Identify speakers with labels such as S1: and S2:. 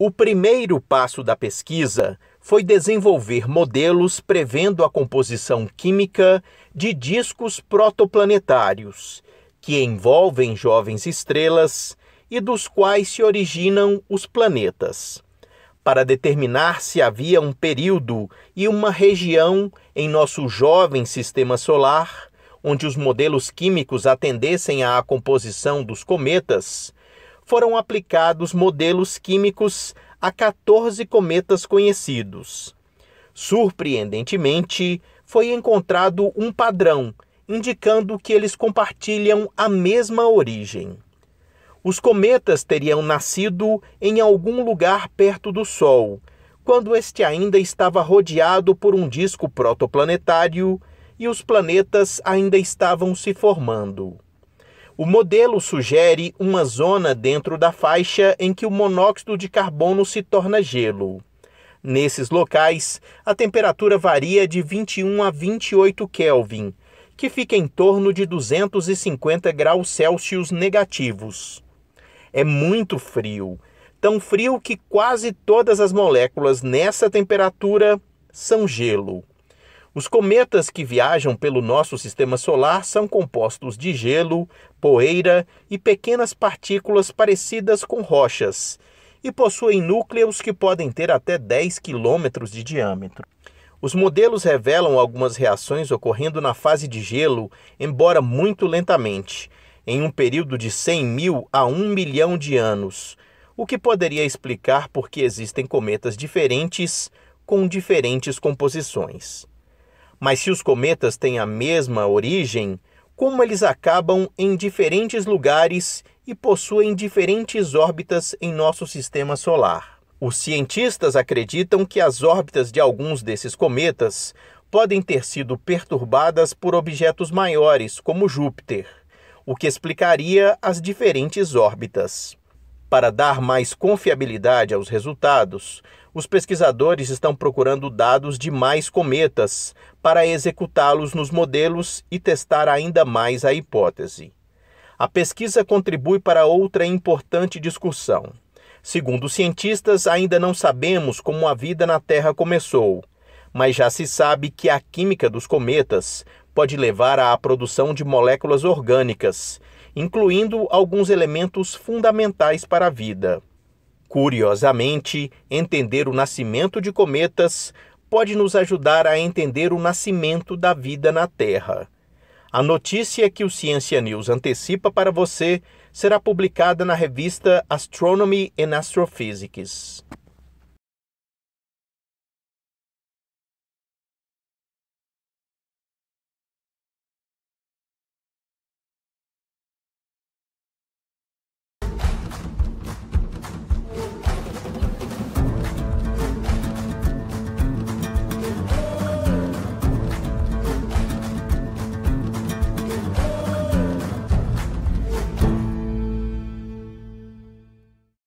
S1: O primeiro passo da pesquisa foi desenvolver modelos prevendo a composição química de discos protoplanetários, que envolvem jovens estrelas e dos quais se originam os planetas, para determinar se havia um período e uma região em nosso jovem sistema solar onde os modelos químicos atendessem à composição dos cometas foram aplicados modelos químicos a 14 cometas conhecidos. Surpreendentemente, foi encontrado um padrão indicando que eles compartilham a mesma origem. Os cometas teriam nascido em algum lugar perto do Sol, quando este ainda estava rodeado por um disco protoplanetário e os planetas ainda estavam se formando. O modelo sugere uma zona dentro da faixa em que o monóxido de carbono se torna gelo. Nesses locais, a temperatura varia de 21 a 28 Kelvin, que fica em torno de 250 graus Celsius negativos. É muito frio, tão frio que quase todas as moléculas nessa temperatura são gelo. Os cometas que viajam pelo nosso sistema solar são compostos de gelo, poeira e pequenas partículas parecidas com rochas, e possuem núcleos que podem ter até 10 quilômetros de diâmetro. Os modelos revelam algumas reações ocorrendo na fase de gelo, embora muito lentamente, em um período de 100 mil a 1 milhão de anos, o que poderia explicar por que existem cometas diferentes com diferentes composições. Mas se os cometas têm a mesma origem, como eles acabam em diferentes lugares e possuem diferentes órbitas em nosso sistema solar. Os cientistas acreditam que as órbitas de alguns desses cometas podem ter sido perturbadas por objetos maiores, como Júpiter, o que explicaria as diferentes órbitas. Para dar mais confiabilidade aos resultados, os pesquisadores estão procurando dados de mais cometas para executá-los nos modelos e testar ainda mais a hipótese. A pesquisa contribui para outra importante discussão. Segundo os cientistas, ainda não sabemos como a vida na Terra começou, mas já se sabe que a química dos cometas pode levar à produção de moléculas orgânicas incluindo alguns elementos fundamentais para a vida. Curiosamente, entender o nascimento de cometas pode nos ajudar a entender o nascimento da vida na Terra. A notícia que o Ciência News antecipa para você será publicada na revista Astronomy and Astrophysics.